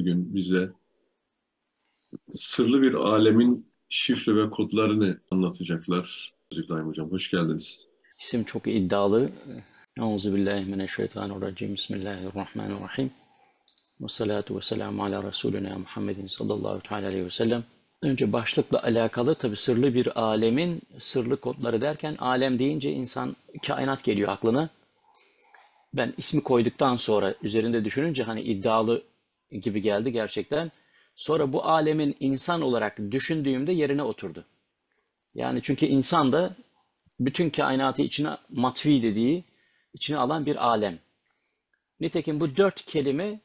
bugün bize sırlı bir alemin şifre ve kodlarını anlatacaklar. İbrahim Hocam hoş geldiniz. İsim çok iddialı. Euzubillahimineşşeytanirracim. Bismillahirrahmanirrahim. Ve salatu ve selamu ala Resulüne Muhammedin sallallahu teala aleyhi ve sellem. Önce başlıkla alakalı tabi sırlı bir alemin sırlı kodları derken alem deyince insan kainat geliyor aklına. Ben ismi koyduktan sonra üzerinde düşününce hani iddialı gibi geldi gerçekten. Sonra bu alemin insan olarak düşündüğümde yerine oturdu. Yani çünkü insan da bütün kainatı içine matvi dediği, içine alan bir alem. Nitekim bu dört kelime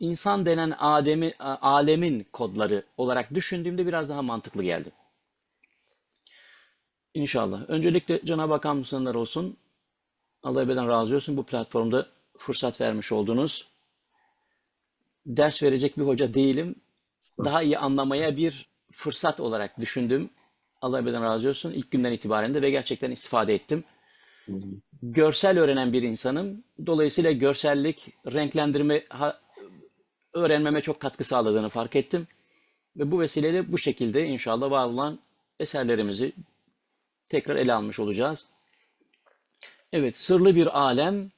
insan denen Adem'i, alemin kodları olarak düşündüğümde biraz daha mantıklı geldi. İnşallah. Öncelikle Cenab-ı Hakk'a olsun. Allah ebeden razı olsun bu platformda fırsat vermiş olduğunuz ders verecek bir hoca değilim. Daha iyi anlamaya bir fırsat olarak düşündüm. Allah beden razı olsun. İlk günden itibaren de ve gerçekten istifade ettim. Görsel öğrenen bir insanım. Dolayısıyla görsellik, renklendirme ha, öğrenmeme çok katkı sağladığını fark ettim. Ve bu vesileyle bu şekilde inşallah var olan eserlerimizi tekrar ele almış olacağız. Evet, sırlı bir alem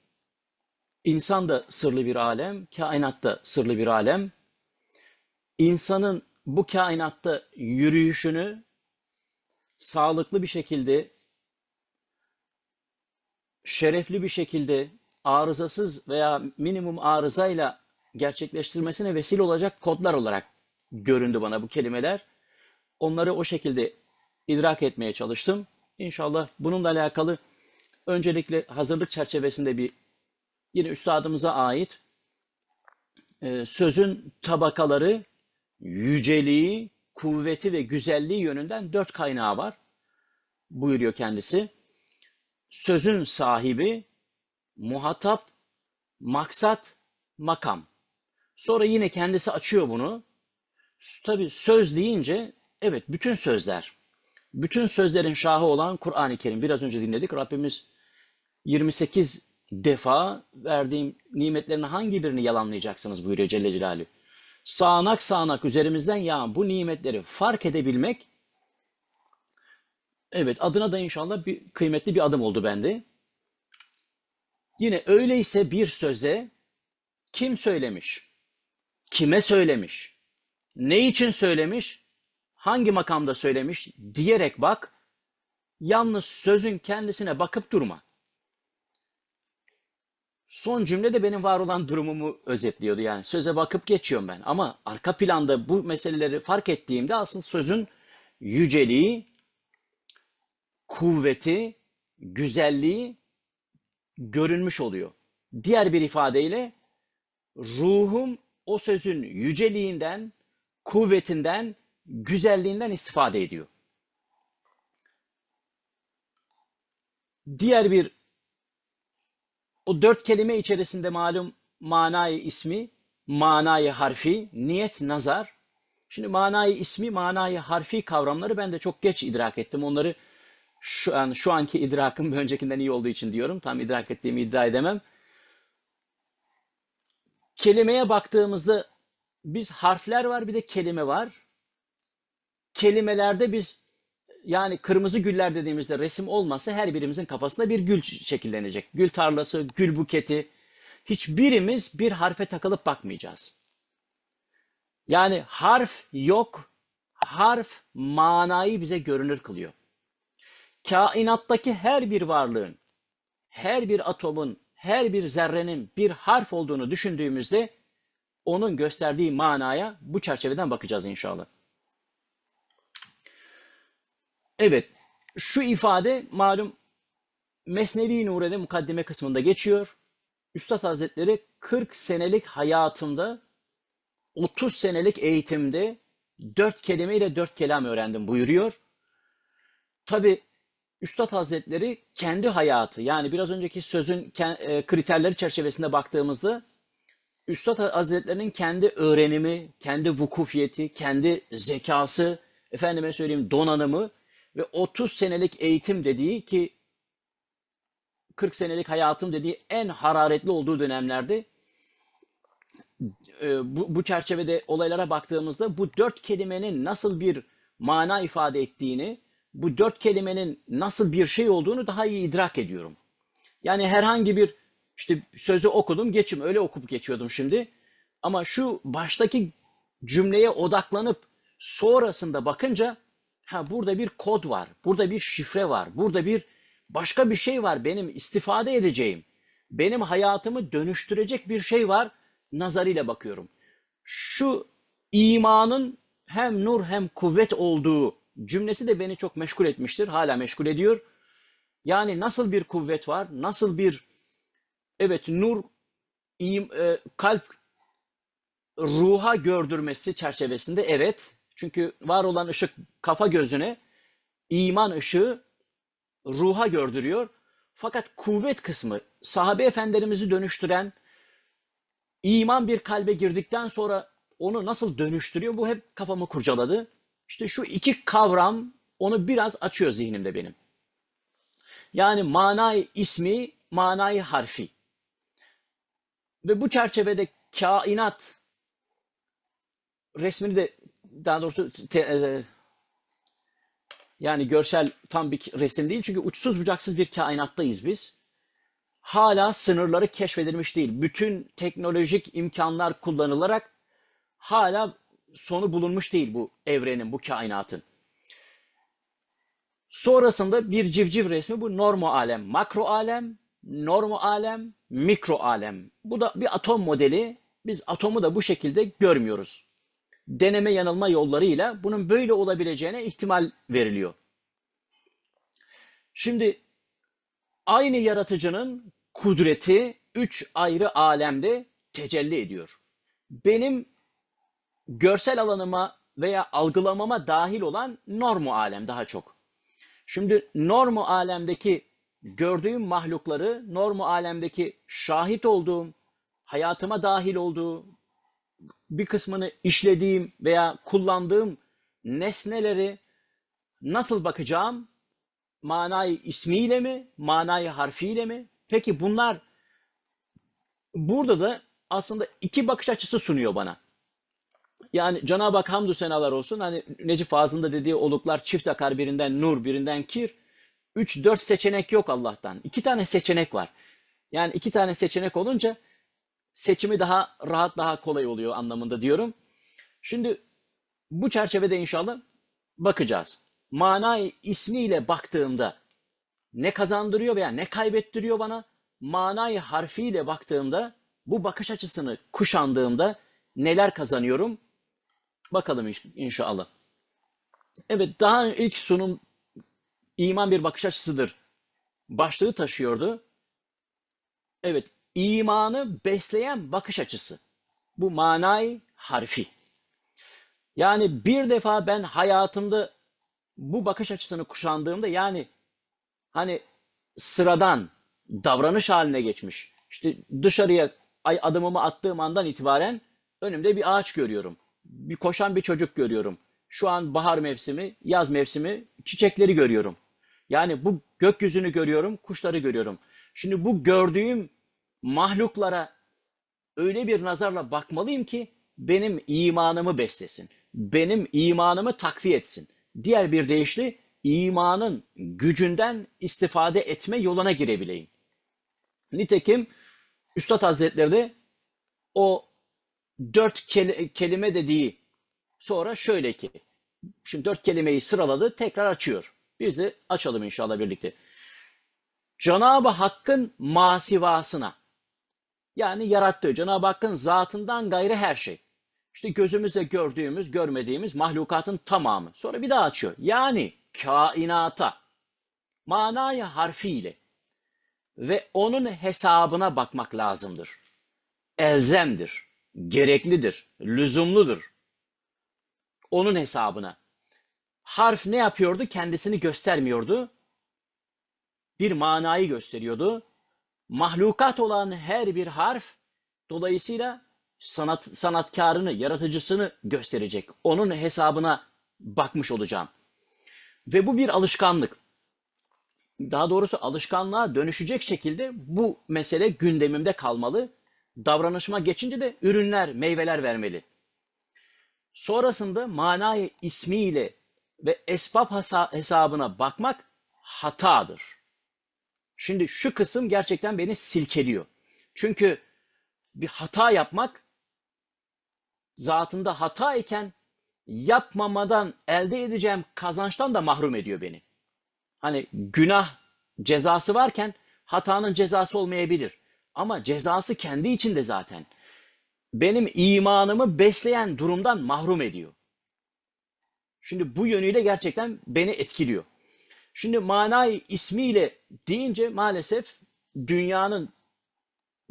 İnsan da sırlı bir alem, kainat da sırlı bir alem. İnsanın bu kainatta yürüyüşünü sağlıklı bir şekilde, şerefli bir şekilde, arızasız veya minimum arızayla gerçekleştirmesine vesile olacak kodlar olarak göründü bana bu kelimeler. Onları o şekilde idrak etmeye çalıştım. İnşallah bununla alakalı öncelikle hazırlık çerçevesinde bir yine üstadımıza ait e, sözün tabakaları, yüceliği, kuvveti ve güzelliği yönünden dört kaynağı var. Buyuruyor kendisi. Sözün sahibi, muhatap, maksat, makam. Sonra yine kendisi açıyor bunu. Tabi söz deyince evet bütün sözler. Bütün sözlerin şahı olan Kur'an-ı Kerim. Biraz önce dinledik. Rabbimiz 28 defa verdiğim nimetlerin hangi birini yalanlayacaksınız buyuruyor Celle Celaluhu. Sağanak sağanak üzerimizden yağan bu nimetleri fark edebilmek evet adına da inşallah bir kıymetli bir adım oldu bende. Yine öyleyse bir söze kim söylemiş? Kime söylemiş? Ne için söylemiş? Hangi makamda söylemiş? Diyerek bak. Yalnız sözün kendisine bakıp durma. Son cümle de benim var olan durumumu özetliyordu yani. Söze bakıp geçiyorum ben ama arka planda bu meseleleri fark ettiğimde aslında sözün yüceliği, kuvveti, güzelliği görünmüş oluyor. Diğer bir ifadeyle ruhum o sözün yüceliğinden, kuvvetinden, güzelliğinden istifade ediyor. Diğer bir o dört kelime içerisinde malum manayı ismi, manayı harfi, niyet, nazar. Şimdi manayı ismi, manayı harfi kavramları ben de çok geç idrak ettim. Onları şu an şu anki idrakım bir öncekinden iyi olduğu için diyorum. Tam idrak ettiğimi iddia edemem. Kelimeye baktığımızda biz harfler var bir de kelime var. Kelimelerde biz yani kırmızı güller dediğimizde resim olmasa her birimizin kafasında bir gül şekillenecek. Gül tarlası, gül buketi. Hiçbirimiz bir harfe takılıp bakmayacağız. Yani harf yok, harf manayı bize görünür kılıyor. Kainattaki her bir varlığın, her bir atomun, her bir zerrenin bir harf olduğunu düşündüğümüzde onun gösterdiği manaya bu çerçeveden bakacağız inşallah. Evet, şu ifade malum Mesnevi Nure'de mukaddime kısmında geçiyor. Üstad Hazretleri 40 senelik hayatımda 30 senelik eğitimde 4 kelimeyle dört kelam öğrendim buyuruyor. Tabi Üstad Hazretleri kendi hayatı yani biraz önceki sözün e, kriterleri çerçevesinde baktığımızda Üstad Hazretlerinin kendi öğrenimi, kendi vukufiyeti, kendi zekası, efendime söyleyeyim donanımı ve 30 senelik eğitim dediği ki 40 senelik hayatım dediği en hararetli olduğu dönemlerde e, bu, bu çerçevede olaylara baktığımızda bu dört kelimenin nasıl bir mana ifade ettiğini, bu dört kelimenin nasıl bir şey olduğunu daha iyi idrak ediyorum. Yani herhangi bir işte sözü okudum geçim öyle okup geçiyordum şimdi. Ama şu baştaki cümleye odaklanıp sonrasında bakınca Ha burada bir kod var, burada bir şifre var, burada bir başka bir şey var benim istifade edeceğim. Benim hayatımı dönüştürecek bir şey var nazarıyla bakıyorum. Şu imanın hem nur hem kuvvet olduğu cümlesi de beni çok meşgul etmiştir. Hala meşgul ediyor. Yani nasıl bir kuvvet var? Nasıl bir evet nur im e, kalp ruha gördürmesi çerçevesinde evet çünkü var olan ışık kafa gözüne, iman ışığı ruha gördürüyor. Fakat kuvvet kısmı sahabe efendilerimizi dönüştüren, iman bir kalbe girdikten sonra onu nasıl dönüştürüyor bu hep kafamı kurcaladı. İşte şu iki kavram onu biraz açıyor zihnimde benim. Yani manay ismi, manay harfi. Ve bu çerçevede kainat resmini de daha doğrusu te, e, yani görsel tam bir resim değil. Çünkü uçsuz bucaksız bir kainattayız biz. Hala sınırları keşfedilmiş değil. Bütün teknolojik imkanlar kullanılarak hala sonu bulunmuş değil bu evrenin, bu kainatın. Sonrasında bir civciv resmi bu normo alem, makro alem, normo alem, mikro alem. Bu da bir atom modeli. Biz atomu da bu şekilde görmüyoruz deneme yanılma yollarıyla bunun böyle olabileceğine ihtimal veriliyor. Şimdi aynı yaratıcının kudreti üç ayrı alemde tecelli ediyor. Benim görsel alanıma veya algılamama dahil olan normu alem daha çok. Şimdi normu alemdeki gördüğüm mahlukları, normu alemdeki şahit olduğum, hayatıma dahil olduğu, bir kısmını işlediğim veya kullandığım nesneleri nasıl bakacağım? Manayı ismiyle mi? Manayı harfiyle mi? Peki bunlar burada da aslında iki bakış açısı sunuyor bana. Yani Cenab-ı Hak hamdü senalar olsun. Hani Necip Fazıl'ın da dediği oluklar çift akar birinden nur birinden kir. Üç dört seçenek yok Allah'tan. İki tane seçenek var. Yani iki tane seçenek olunca seçimi daha rahat daha kolay oluyor anlamında diyorum. Şimdi bu çerçevede inşallah bakacağız. Mana ismiyle baktığımda ne kazandırıyor veya ne kaybettiriyor bana? Manayı harfiyle baktığımda bu bakış açısını kuşandığımda neler kazanıyorum? Bakalım inşallah. Evet daha ilk sunum iman bir bakış açısıdır. Başlığı taşıyordu. Evet imanı besleyen bakış açısı. Bu manay harfi. Yani bir defa ben hayatımda bu bakış açısını kuşandığımda yani hani sıradan davranış haline geçmiş. İşte dışarıya adımımı attığım andan itibaren önümde bir ağaç görüyorum. Bir koşan bir çocuk görüyorum. Şu an bahar mevsimi, yaz mevsimi çiçekleri görüyorum. Yani bu gökyüzünü görüyorum, kuşları görüyorum. Şimdi bu gördüğüm mahluklara öyle bir nazarla bakmalıyım ki benim imanımı beslesin. Benim imanımı takviye etsin. Diğer bir deyişle imanın gücünden istifade etme yoluna girebileyim. Nitekim Üstad Hazretleri de o dört kelime dediği sonra şöyle ki şimdi dört kelimeyi sıraladı tekrar açıyor. Biz de açalım inşallah birlikte. Cenab-ı Hakk'ın masivasına yani yarattığı Cenab-ı Hakk'ın zatından gayrı her şey. İşte gözümüzle gördüğümüz, görmediğimiz mahlukatın tamamı. Sonra bir daha açıyor. Yani kainata, manayı harfiyle ve onun hesabına bakmak lazımdır. Elzemdir, gereklidir, lüzumludur. Onun hesabına. Harf ne yapıyordu? Kendisini göstermiyordu. Bir manayı gösteriyordu mahlukat olan her bir harf dolayısıyla sanat sanatkarını, yaratıcısını gösterecek. Onun hesabına bakmış olacağım. Ve bu bir alışkanlık. Daha doğrusu alışkanlığa dönüşecek şekilde bu mesele gündemimde kalmalı. Davranışma geçince de ürünler, meyveler vermeli. Sonrasında manayı ismiyle ve esbab hesabına bakmak hatadır. Şimdi şu kısım gerçekten beni silkeliyor. Çünkü bir hata yapmak zatında hata iken yapmamadan elde edeceğim kazançtan da mahrum ediyor beni. Hani günah cezası varken hatanın cezası olmayabilir. Ama cezası kendi içinde zaten. Benim imanımı besleyen durumdan mahrum ediyor. Şimdi bu yönüyle gerçekten beni etkiliyor. Şimdi manayı ismiyle deyince maalesef dünyanın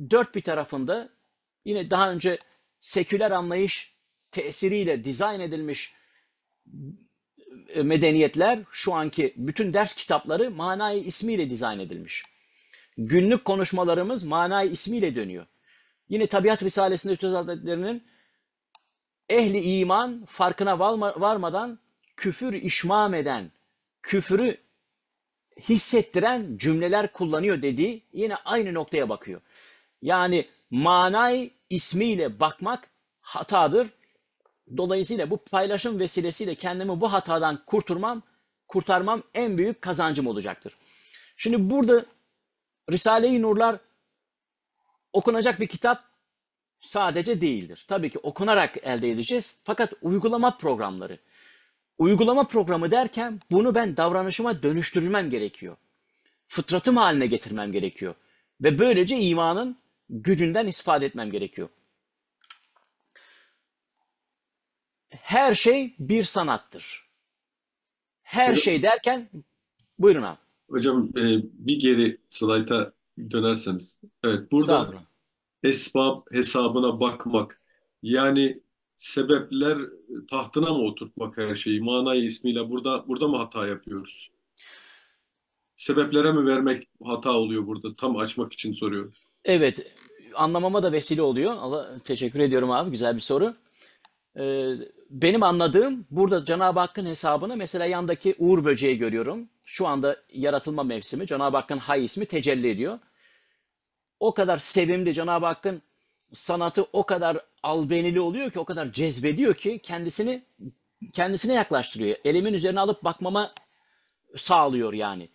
dört bir tarafında yine daha önce seküler anlayış tesiriyle dizayn edilmiş e, medeniyetler şu anki bütün ders kitapları manayı ismiyle dizayn edilmiş. Günlük konuşmalarımız manayı ismiyle dönüyor. Yine Tabiat Risalesi'nde Üstad Hazretleri'nin ehli iman farkına varmadan küfür işmam eden, küfürü hissettiren cümleler kullanıyor dediği yine aynı noktaya bakıyor. Yani manay ismiyle bakmak hatadır. Dolayısıyla bu paylaşım vesilesiyle kendimi bu hatadan kurtulmam, kurtarmam en büyük kazancım olacaktır. Şimdi burada Risale-i Nurlar okunacak bir kitap sadece değildir. Tabii ki okunarak elde edeceğiz fakat uygulama programları Uygulama programı derken bunu ben davranışıma dönüştürmem gerekiyor. Fıtratım haline getirmem gerekiyor. Ve böylece imanın gücünden istifade etmem gerekiyor. Her şey bir sanattır. Her şey derken buyurun abi. Hocam e, bir geri slayta dönerseniz. Evet burada esbab hesabına bakmak yani sebepler e, tahtına mı oturtmak her şeyi? Manayı ismiyle burada burada mı hata yapıyoruz? Sebeplere mi vermek hata oluyor burada? Tam açmak için soruyorum. Evet. Anlamama da vesile oluyor. Allah teşekkür ediyorum abi. Güzel bir soru. Ee, benim anladığım burada Cenab-ı Hakk'ın hesabını mesela yandaki Uğur böceği görüyorum. Şu anda yaratılma mevsimi. Cenab-ı Hakk'ın hay ismi tecelli ediyor. O kadar sevimli Cenab-ı Hakk'ın sanatı o kadar albenili oluyor ki, o kadar cezbediyor ki kendisini kendisine yaklaştırıyor. Elimin üzerine alıp bakmama sağlıyor yani.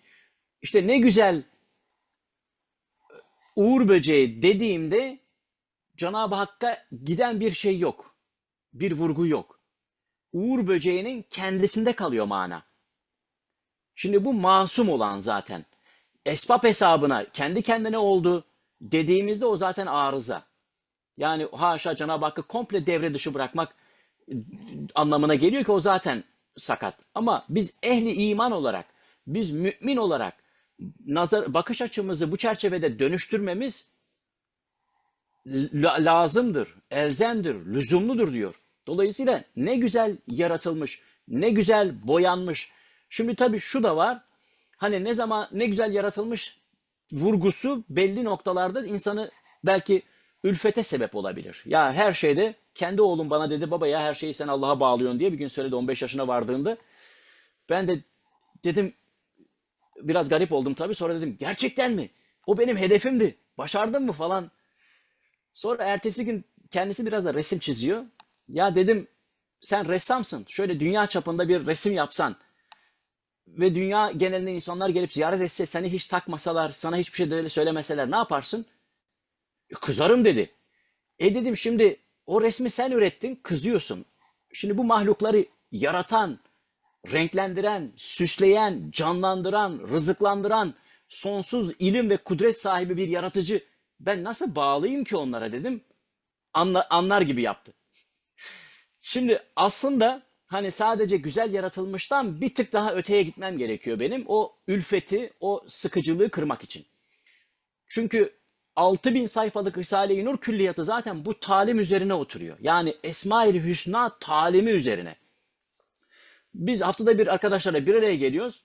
İşte ne güzel e, Uğur böceği dediğimde Cenab-ı Hakk'a giden bir şey yok. Bir vurgu yok. Uğur böceğinin kendisinde kalıyor mana. Şimdi bu masum olan zaten. Esbab hesabına kendi kendine oldu dediğimizde o zaten arıza. Yani haşa Cenab-ı Hakk'ı komple devre dışı bırakmak e, anlamına geliyor ki o zaten sakat. Ama biz ehli iman olarak, biz mümin olarak nazar bakış açımızı bu çerçevede dönüştürmemiz lazımdır, elzemdir, lüzumludur diyor. Dolayısıyla ne güzel yaratılmış, ne güzel boyanmış. Şimdi tabii şu da var. Hani ne zaman ne güzel yaratılmış vurgusu belli noktalarda insanı belki ülfete sebep olabilir. Ya her şeyde kendi oğlum bana dedi baba ya her şeyi sen Allah'a bağlıyorsun diye bir gün söyledi 15 yaşına vardığında. Ben de dedim biraz garip oldum tabii sonra dedim gerçekten mi? O benim hedefimdi. Başardın mı falan. Sonra ertesi gün kendisi biraz da resim çiziyor. Ya dedim sen ressamsın. Şöyle dünya çapında bir resim yapsan ve dünya genelinde insanlar gelip ziyaret etse, seni hiç takmasalar, sana hiçbir şey söylemeseler ne yaparsın? E, kızarım dedi. E dedim şimdi o resmi sen ürettin kızıyorsun. Şimdi bu mahlukları yaratan, renklendiren, süsleyen, canlandıran, rızıklandıran sonsuz ilim ve kudret sahibi bir yaratıcı ben nasıl bağlıyım ki onlara dedim. Anla, anlar gibi yaptı. Şimdi aslında hani sadece güzel yaratılmıştan bir tık daha öteye gitmem gerekiyor benim. O ülfeti, o sıkıcılığı kırmak için. Çünkü 6000 sayfalık Risale-i Nur külliyatı zaten bu talim üzerine oturuyor. Yani Esma-i Hüsna talimi üzerine. Biz haftada bir arkadaşlara bir araya geliyoruz.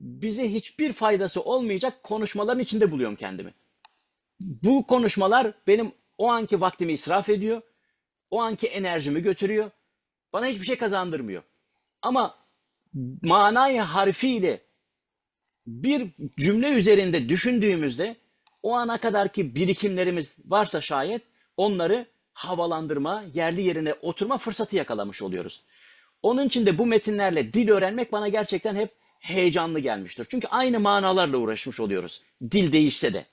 Bize hiçbir faydası olmayacak konuşmaların içinde buluyorum kendimi. Bu konuşmalar benim o anki vaktimi israf ediyor. O anki enerjimi götürüyor. Bana hiçbir şey kazandırmıyor. Ama manayı harfiyle bir cümle üzerinde düşündüğümüzde o ana kadarki birikimlerimiz varsa şayet onları havalandırma, yerli yerine oturma fırsatı yakalamış oluyoruz. Onun için de bu metinlerle dil öğrenmek bana gerçekten hep heyecanlı gelmiştir. Çünkü aynı manalarla uğraşmış oluyoruz. Dil değişse de.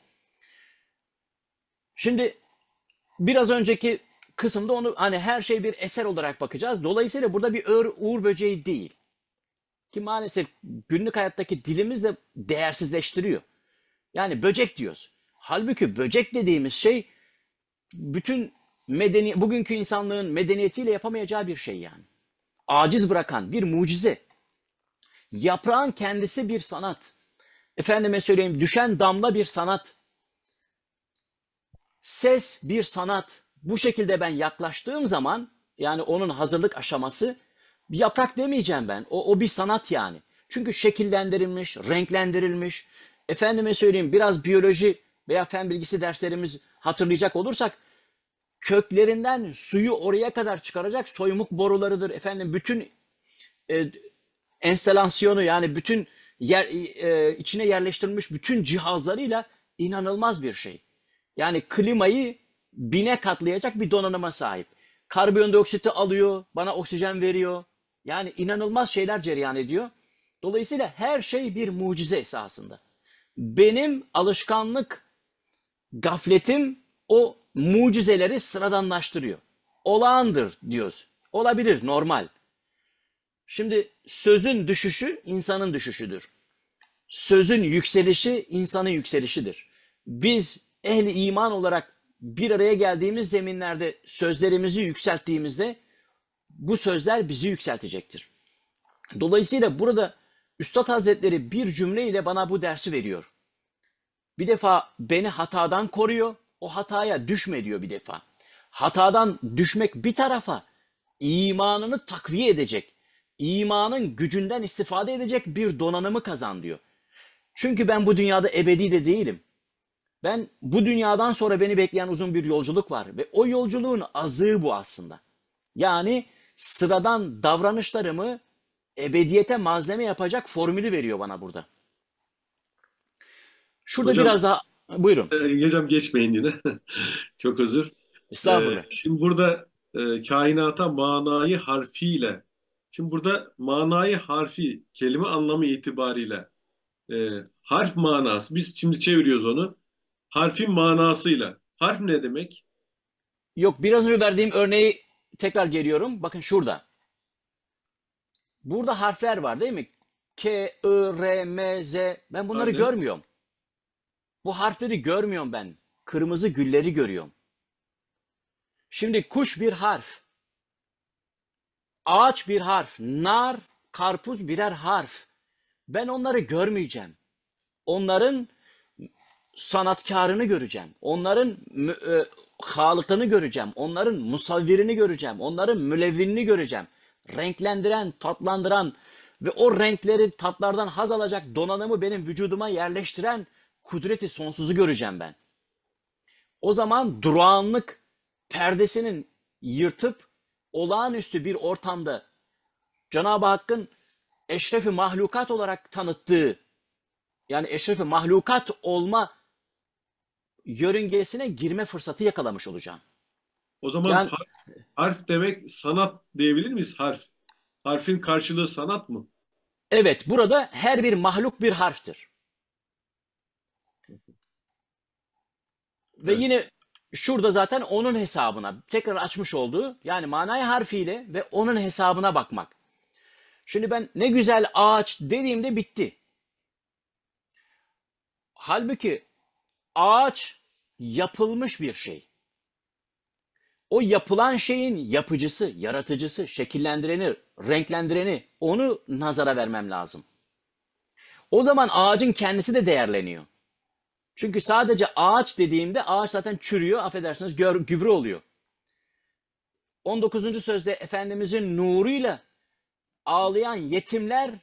Şimdi biraz önceki kısımda onu hani her şey bir eser olarak bakacağız. Dolayısıyla burada bir ör, uğur böceği değil. Ki maalesef günlük hayattaki dilimiz de değersizleştiriyor. Yani böcek diyoruz. Halbuki böcek dediğimiz şey bütün medeni bugünkü insanlığın medeniyetiyle yapamayacağı bir şey yani. Aciz bırakan bir mucize. Yaprağın kendisi bir sanat. Efendime söyleyeyim düşen damla bir sanat. Ses bir sanat. Bu şekilde ben yaklaştığım zaman yani onun hazırlık aşaması yaprak demeyeceğim ben. O, o bir sanat yani. Çünkü şekillendirilmiş, renklendirilmiş. Efendime söyleyeyim biraz biyoloji veya fen bilgisi derslerimiz hatırlayacak olursak köklerinden suyu oraya kadar çıkaracak soymuk borularıdır. Efendim bütün e, enstalasyonu yani bütün yer, e, içine yerleştirilmiş bütün cihazlarıyla inanılmaz bir şey. Yani klimayı bine katlayacak bir donanıma sahip. Karbondioksiti alıyor, bana oksijen veriyor. Yani inanılmaz şeyler cereyan ediyor. Dolayısıyla her şey bir mucize esasında. Benim alışkanlık gafletim o mucizeleri sıradanlaştırıyor. Olağandır diyoruz. Olabilir, normal. Şimdi sözün düşüşü insanın düşüşüdür. Sözün yükselişi insanın yükselişidir. Biz ehli iman olarak bir araya geldiğimiz zeminlerde sözlerimizi yükselttiğimizde bu sözler bizi yükseltecektir. Dolayısıyla burada Üstad Hazretleri bir cümleyle bana bu dersi veriyor. Bir defa beni hatadan koruyor. O hataya düşme diyor bir defa. Hatadan düşmek bir tarafa imanını takviye edecek. imanın gücünden istifade edecek bir donanımı kazan diyor. Çünkü ben bu dünyada ebedi de değilim. Ben bu dünyadan sonra beni bekleyen uzun bir yolculuk var ve o yolculuğun azığı bu aslında. Yani sıradan davranışlarımı ebediyete malzeme yapacak formülü veriyor bana burada. Şurada Hocam, biraz daha buyurun. E, hocam geçmeyin yine. Çok özür. Estağfurullah. E, şimdi burada e, kainata manayı harfiyle şimdi burada manayı harfi kelime anlamı itibariyle e, harf manası biz şimdi çeviriyoruz onu. Harfin manasıyla. Harf ne demek? Yok biraz önce verdiğim örneği tekrar geliyorum. Bakın şurada. Burada harfler var değil mi? K, I, R, M, Z. Ben bunları Aynen. görmüyorum. Bu harfleri görmüyorum ben. Kırmızı gülleri görüyorum. Şimdi kuş bir harf. Ağaç bir harf. Nar, karpuz birer harf. Ben onları görmeyeceğim. Onların sanatkarını göreceğim. Onların e, halıkını göreceğim. Onların musavvirini göreceğim. Onların mülevvinini göreceğim. Renklendiren, tatlandıran ve o renkleri tatlardan haz alacak donanımı benim vücuduma yerleştiren kudreti sonsuzu göreceğim ben. O zaman durağanlık perdesinin yırtıp olağanüstü bir ortamda Cenab-ı Hakk'ın eşrefi mahlukat olarak tanıttığı yani eşrefi mahlukat olma yörüngesine girme fırsatı yakalamış olacağım. O zaman yani, harf, harf demek sanat diyebilir miyiz harf? Harfin karşılığı sanat mı? Evet burada her bir mahluk bir harftir. Ve evet. yine şurada zaten onun hesabına tekrar açmış olduğu yani manayı harfiyle ve onun hesabına bakmak. Şimdi ben ne güzel ağaç dediğimde bitti. Halbuki ağaç yapılmış bir şey. O yapılan şeyin yapıcısı, yaratıcısı, şekillendireni, renklendireni onu nazara vermem lazım. O zaman ağacın kendisi de değerleniyor. Çünkü sadece ağaç dediğimde ağaç zaten çürüyor, affedersiniz gör, gübre oluyor. 19. sözde Efendimizin nuruyla ağlayan yetimler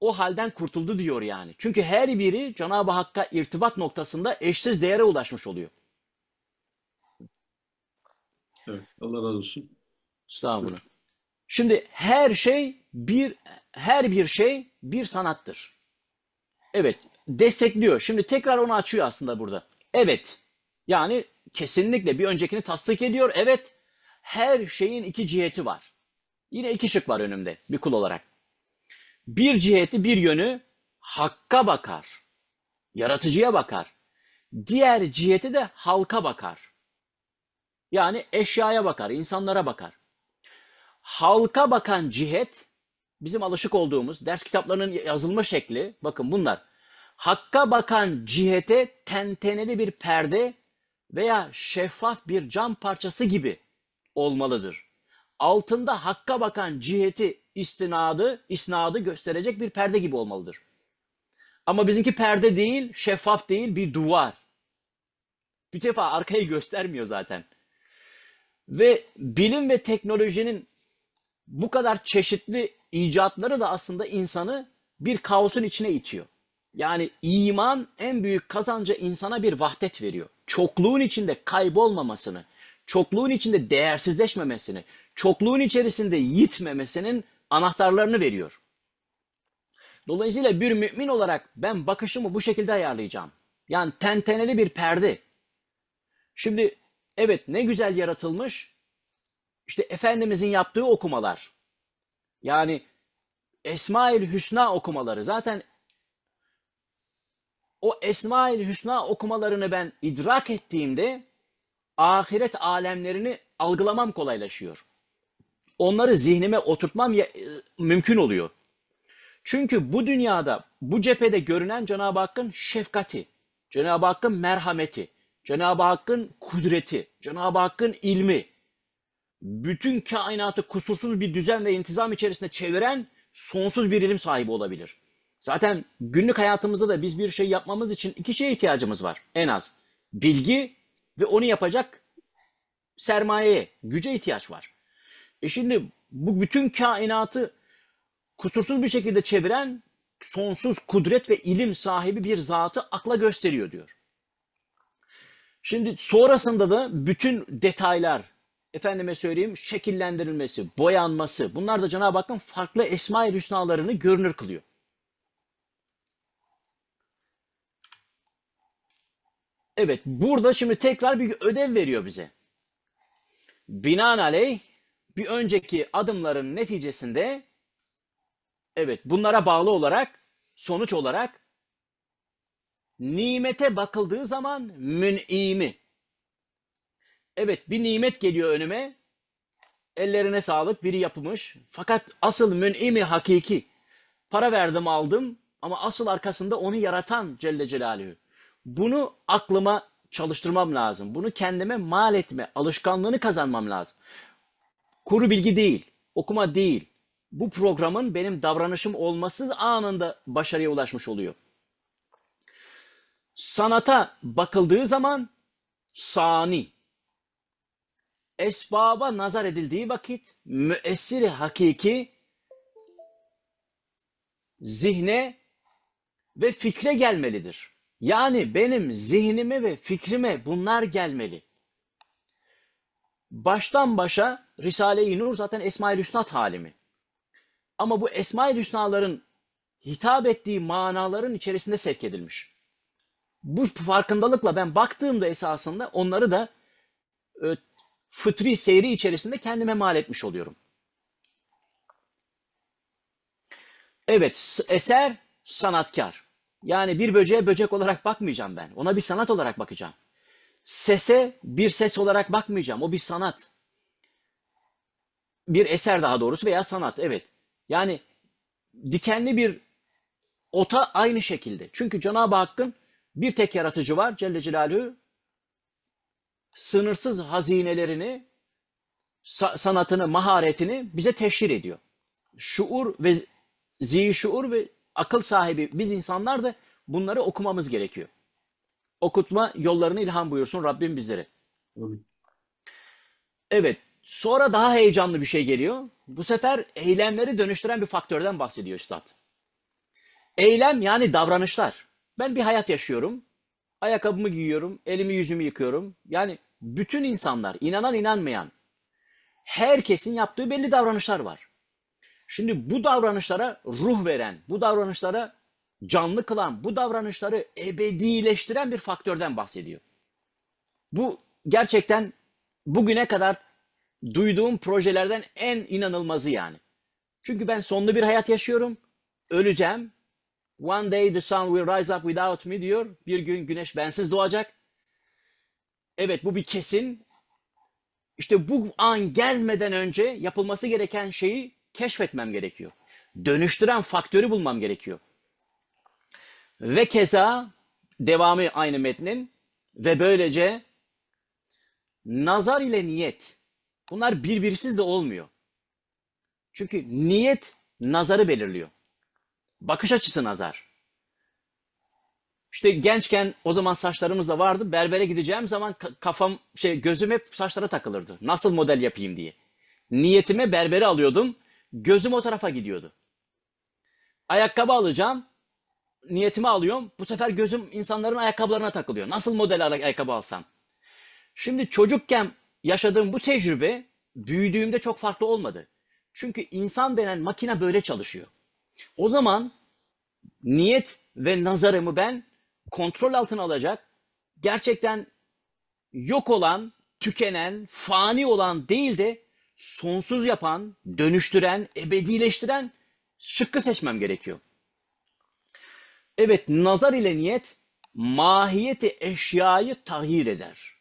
o halden kurtuldu diyor yani. Çünkü her biri Cenab-ı Hakk'a irtibat noktasında eşsiz değere ulaşmış oluyor. Evet, Allah razı olsun. Estağfurullah. Şimdi her şey bir her bir şey bir sanattır. Evet, destekliyor. Şimdi tekrar onu açıyor aslında burada. Evet. Yani kesinlikle bir öncekini tasdik ediyor. Evet. Her şeyin iki ciheti var. Yine iki şık var önümde bir kul olarak. Bir ciheti, bir yönü hakka bakar. Yaratıcıya bakar. Diğer ciheti de halka bakar. Yani eşyaya bakar, insanlara bakar. Halka bakan cihet bizim alışık olduğumuz ders kitaplarının yazılma şekli bakın bunlar Hakka bakan cihete tenteneli bir perde veya şeffaf bir cam parçası gibi olmalıdır. Altında hakka bakan ciheti istinadı, isnadı gösterecek bir perde gibi olmalıdır. Ama bizimki perde değil, şeffaf değil, bir duvar. Bir defa arkayı göstermiyor zaten. Ve bilim ve teknolojinin bu kadar çeşitli icatları da aslında insanı bir kaosun içine itiyor. Yani iman en büyük kazanca insana bir vahdet veriyor. Çokluğun içinde kaybolmamasını, çokluğun içinde değersizleşmemesini, çokluğun içerisinde yitmemesinin anahtarlarını veriyor. Dolayısıyla bir mümin olarak ben bakışımı bu şekilde ayarlayacağım. Yani tenteneli bir perde. Şimdi evet ne güzel yaratılmış. İşte Efendimizin yaptığı okumalar. Yani Esmail Hüsna okumaları. Zaten o Esma-i Hüsna okumalarını ben idrak ettiğimde ahiret alemlerini algılamam kolaylaşıyor. Onları zihnime oturtmam e, mümkün oluyor. Çünkü bu dünyada, bu cephede görünen Cenab-ı Hakk'ın şefkati, Cenab-ı Hakk'ın merhameti, Cenab-ı Hakk'ın kudreti, Cenab-ı Hakk'ın ilmi, bütün kainatı kusursuz bir düzen ve intizam içerisinde çeviren sonsuz bir ilim sahibi olabilir. Zaten günlük hayatımızda da biz bir şey yapmamız için iki şeye ihtiyacımız var en az. Bilgi ve onu yapacak sermayeye, güce ihtiyaç var. E şimdi bu bütün kainatı kusursuz bir şekilde çeviren sonsuz kudret ve ilim sahibi bir zatı akla gösteriyor diyor. Şimdi sonrasında da bütün detaylar, efendime söyleyeyim şekillendirilmesi, boyanması bunlar da Cenab-ı Hakk'ın farklı Esma-i Hüsnalarını görünür kılıyor. Evet burada şimdi tekrar bir ödev veriyor bize. Binaenaleyh bir önceki adımların neticesinde evet bunlara bağlı olarak sonuç olarak nimete bakıldığı zaman mün'imi. Evet bir nimet geliyor önüme. Ellerine sağlık biri yapmış. Fakat asıl mün'imi hakiki. Para verdim aldım ama asıl arkasında onu yaratan Celle Celaluhu. Bunu aklıma çalıştırmam lazım. Bunu kendime mal etme, alışkanlığını kazanmam lazım. Kuru bilgi değil, okuma değil. Bu programın benim davranışım olmasız anında başarıya ulaşmış oluyor. Sanata bakıldığı zaman sani, esbaba nazar edildiği vakit müessiri hakiki zihne ve fikre gelmelidir.'' Yani benim zihnime ve fikrime bunlar gelmeli. Baştan başa Risale-i Nur zaten Esma-i Hüsna talimi. Ama bu Esma-i Hüsna'ların hitap ettiği manaların içerisinde sevk edilmiş. Bu farkındalıkla ben baktığımda esasında onları da e, fıtri seyri içerisinde kendime mal etmiş oluyorum. Evet, eser sanatkar. Yani bir böceğe böcek olarak bakmayacağım ben. Ona bir sanat olarak bakacağım. Sese bir ses olarak bakmayacağım. O bir sanat. Bir eser daha doğrusu veya sanat evet. Yani dikenli bir ota aynı şekilde. Çünkü Cenab-ı Hakk'ın bir tek yaratıcı var Celle Celaluhu. Sınırsız hazinelerini, sanatını, maharetini bize teşhir ediyor. Şuur ve zihi şuur ve akıl sahibi biz insanlar da bunları okumamız gerekiyor. Okutma yollarını ilham buyursun Rabbim bizlere. Evet. Sonra daha heyecanlı bir şey geliyor. Bu sefer eylemleri dönüştüren bir faktörden bahsediyor üstad. Eylem yani davranışlar. Ben bir hayat yaşıyorum. Ayakkabımı giyiyorum, elimi yüzümü yıkıyorum. Yani bütün insanlar, inanan inanmayan, herkesin yaptığı belli davranışlar var. Şimdi bu davranışlara ruh veren, bu davranışlara canlı kılan, bu davranışları ebedileştiren bir faktörden bahsediyor. Bu gerçekten bugüne kadar duyduğum projelerden en inanılmazı yani. Çünkü ben sonlu bir hayat yaşıyorum, öleceğim. One day the sun will rise up without me diyor. Bir gün güneş bensiz doğacak. Evet bu bir kesin. İşte bu an gelmeden önce yapılması gereken şeyi keşfetmem gerekiyor. Dönüştüren faktörü bulmam gerekiyor. Ve keza devamı aynı metnin ve böylece nazar ile niyet bunlar birbirsiz de olmuyor. Çünkü niyet nazarı belirliyor. Bakış açısı nazar. İşte gençken o zaman saçlarımız da vardı. Berbere gideceğim zaman kafam şey gözüm hep saçlara takılırdı. Nasıl model yapayım diye. Niyetime berbere alıyordum. Gözüm o tarafa gidiyordu. Ayakkabı alacağım. Niyetimi alıyorum. Bu sefer gözüm insanların ayakkabılarına takılıyor. Nasıl model ayakkabı alsam? Şimdi çocukken yaşadığım bu tecrübe büyüdüğümde çok farklı olmadı. Çünkü insan denen makine böyle çalışıyor. O zaman niyet ve nazarımı ben kontrol altına alacak, gerçekten yok olan, tükenen, fani olan değil de sonsuz yapan, dönüştüren, ebedileştiren şıkkı seçmem gerekiyor. Evet nazar ile niyet mahiyeti eşyayı tahyir eder.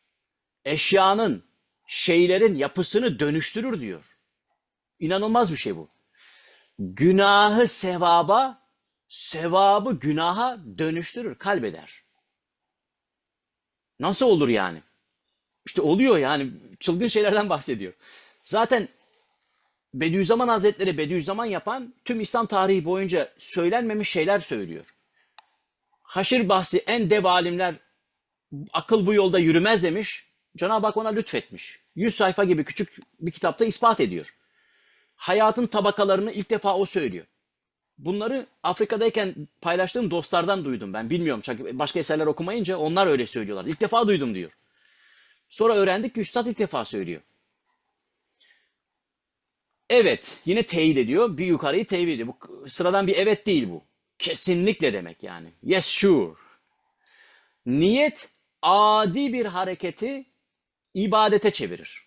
Eşyanın, şeylerin yapısını dönüştürür diyor. İnanılmaz bir şey bu. Günahı sevaba, sevabı günaha dönüştürür, kalbeder. Nasıl olur yani? İşte oluyor yani çılgın şeylerden bahsediyor. Zaten Bediüzzaman Hazretleri Bediüzzaman yapan tüm İslam tarihi boyunca söylenmemiş şeyler söylüyor. Haşir bahsi en dev alimler akıl bu yolda yürümez demiş. Cenab-ı Hak ona lütfetmiş. 100 sayfa gibi küçük bir kitapta ispat ediyor. Hayatın tabakalarını ilk defa o söylüyor. Bunları Afrika'dayken paylaştığım dostlardan duydum ben. Bilmiyorum çünkü başka eserler okumayınca onlar öyle söylüyorlar. İlk defa duydum diyor. Sonra öğrendik ki üstad ilk defa söylüyor. Evet yine teyit ediyor. Bir yukarıyı teyit ediyor. Bu sıradan bir evet değil bu. Kesinlikle demek yani. Yes sure. Niyet adi bir hareketi ibadete çevirir.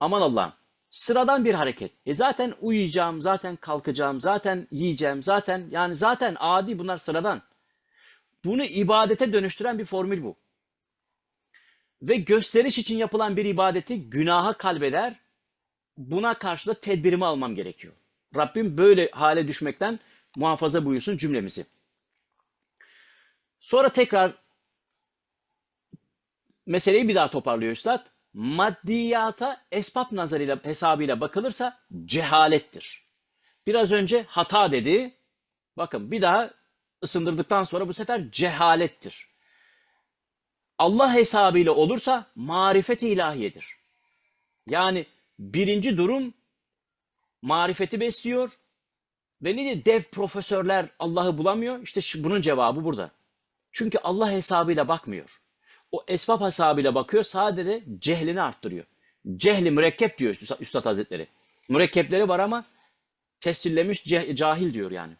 Aman Allah'ım sıradan bir hareket. E zaten uyuyacağım, zaten kalkacağım, zaten yiyeceğim, zaten yani zaten adi bunlar sıradan. Bunu ibadete dönüştüren bir formül bu. Ve gösteriş için yapılan bir ibadeti günaha kalbeder buna karşı da tedbirimi almam gerekiyor. Rabbim böyle hale düşmekten muhafaza buyursun cümlemizi. Sonra tekrar meseleyi bir daha toparlıyor üstad. Maddiyata esbab nazarıyla hesabıyla bakılırsa cehalettir. Biraz önce hata dedi. Bakın bir daha ısındırdıktan sonra bu sefer cehalettir. Allah hesabıyla olursa marifet ilahiyedir. Yani Birinci durum marifeti besliyor. Ve ne diye dev profesörler Allah'ı bulamıyor? İşte bunun cevabı burada. Çünkü Allah hesabıyla bakmıyor. O esbab hesabıyla bakıyor sadece cehlini arttırıyor. Cehli mürekkep diyor Üstad Hazretleri. Mürekkepleri var ama tescillemiş cahil diyor yani.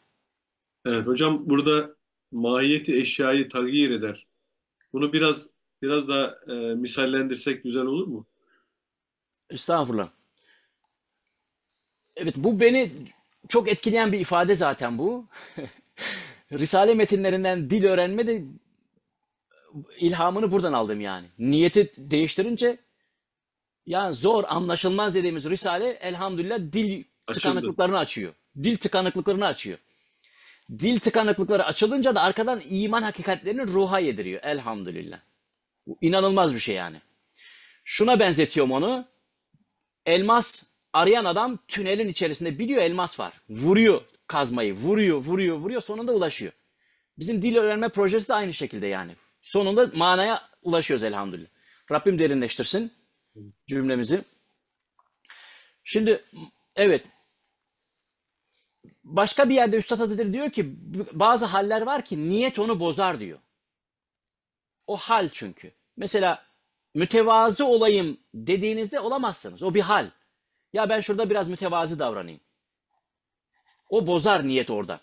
Evet hocam burada mahiyeti eşyayı tagyir eder. Bunu biraz biraz daha e, misallendirsek güzel olur mu? Estağfurullah. Evet bu beni çok etkileyen bir ifade zaten bu. Risale metinlerinden dil öğrenme de ilhamını buradan aldım yani. Niyeti değiştirince yani zor anlaşılmaz dediğimiz Risale elhamdülillah dil Açıldı. tıkanıklıklarını açıyor. Dil tıkanıklıklarını açıyor. Dil tıkanıklıkları açılınca da arkadan iman hakikatlerini ruha yediriyor elhamdülillah. Bu inanılmaz bir şey yani. Şuna benzetiyorum onu. Elmas arayan adam tünelin içerisinde biliyor elmas var. Vuruyor kazmayı, vuruyor, vuruyor, vuruyor sonunda ulaşıyor. Bizim dil öğrenme projesi de aynı şekilde yani. Sonunda manaya ulaşıyoruz elhamdülillah. Rabbim derinleştirsin cümlemizi. Şimdi evet başka bir yerde Üstad Hazretleri diyor ki bazı haller var ki niyet onu bozar diyor. O hal çünkü. Mesela mütevazı olayım dediğinizde olamazsınız. O bir hal. Ya ben şurada biraz mütevazı davranayım. O bozar niyet orada.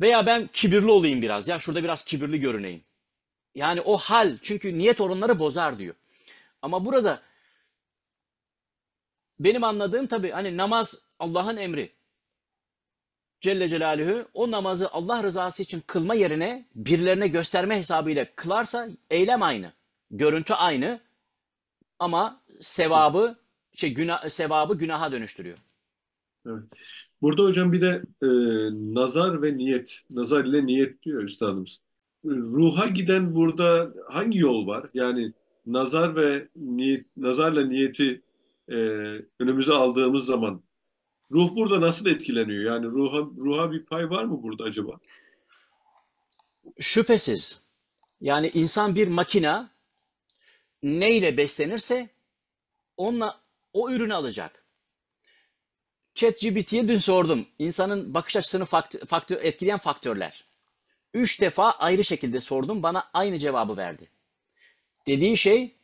Veya ben kibirli olayım biraz. Ya şurada biraz kibirli görüneyim. Yani o hal çünkü niyet oranları bozar diyor. Ama burada benim anladığım tabii hani namaz Allah'ın emri. Celle Celaluhu o namazı Allah rızası için kılma yerine birilerine gösterme hesabıyla kılarsa eylem aynı. Görüntü aynı ama sevabı şey günah sevabı günaha dönüştürüyor. Evet. Burada hocam bir de e, nazar ve niyet, nazar ile niyet diyor üstadımız. E, ruha giden burada hangi yol var? Yani nazar ve niyet, nazarla niyeti e, önümüze aldığımız zaman ruh burada nasıl etkileniyor? Yani ruha ruha bir pay var mı burada acaba? Şüphesiz. Yani insan bir makina ne ile beslenirse onunla o ürünü alacak. ChatGPT'ye dün sordum. İnsanın bakış açısını faktör, faktör, etkileyen faktörler. Üç defa ayrı şekilde sordum. Bana aynı cevabı verdi. Dediği şey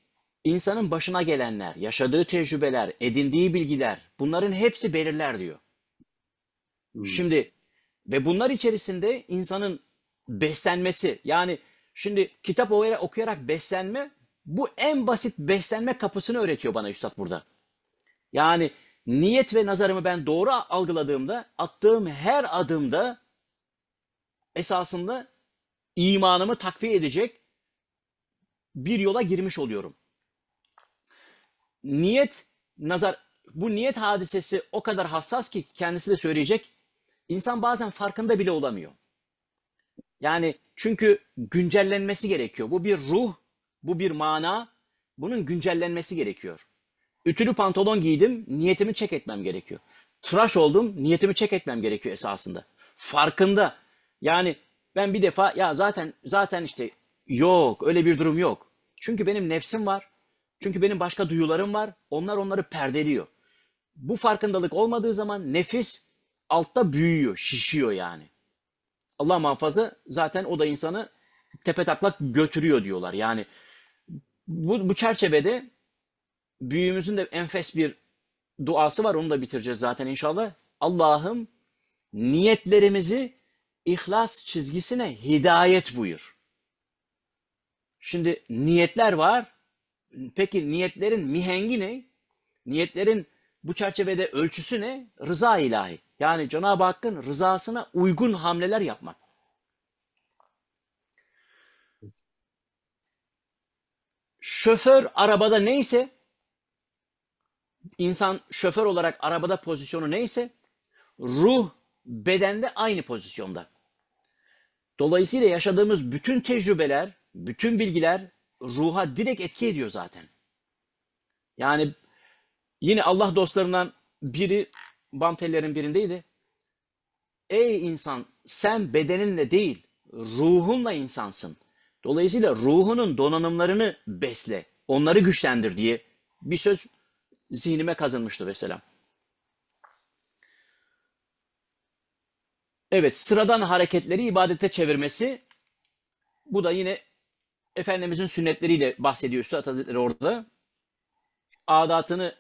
insanın başına gelenler, yaşadığı tecrübeler, edindiği bilgiler bunların hepsi belirler diyor. Hmm. Şimdi ve bunlar içerisinde insanın beslenmesi yani şimdi kitap okuyarak beslenme bu en basit beslenme kapısını öğretiyor bana üstad burada. Yani niyet ve nazarımı ben doğru algıladığımda, attığım her adımda esasında imanımı takviye edecek bir yola girmiş oluyorum. Niyet, nazar, bu niyet hadisesi o kadar hassas ki kendisi de söyleyecek. İnsan bazen farkında bile olamıyor. Yani çünkü güncellenmesi gerekiyor. Bu bir ruh bu bir mana. Bunun güncellenmesi gerekiyor. Ütülü pantolon giydim, niyetimi çek etmem gerekiyor. Tıraş oldum, niyetimi çek etmem gerekiyor esasında. Farkında. Yani ben bir defa ya zaten zaten işte yok öyle bir durum yok. Çünkü benim nefsim var. Çünkü benim başka duyularım var. Onlar onları perdeliyor. Bu farkındalık olmadığı zaman nefis altta büyüyor, şişiyor yani. Allah muhafaza zaten o da insanı tepe taklak götürüyor diyorlar. Yani bu, bu çerçevede büyüğümüzün de enfes bir duası var. Onu da bitireceğiz zaten inşallah. Allah'ım niyetlerimizi ihlas çizgisine hidayet buyur. Şimdi niyetler var. Peki niyetlerin mihengi ne? Niyetlerin bu çerçevede ölçüsü ne? Rıza ilahi. Yani Cenab-ı Hakk'ın rızasına uygun hamleler yapmak. Şoför arabada neyse, insan şoför olarak arabada pozisyonu neyse, ruh bedende aynı pozisyonda. Dolayısıyla yaşadığımız bütün tecrübeler, bütün bilgiler ruha direkt etki ediyor zaten. Yani yine Allah dostlarından biri Bantellerin birindeydi. Ey insan sen bedeninle değil ruhunla insansın. Dolayısıyla ruhunun donanımlarını besle, onları güçlendir diye bir söz zihnime kazınmıştı mesela. Evet, sıradan hareketleri ibadete çevirmesi bu da yine Efendimizin sünnetleriyle bahsediyor Üstad Hazretleri orada. Adatını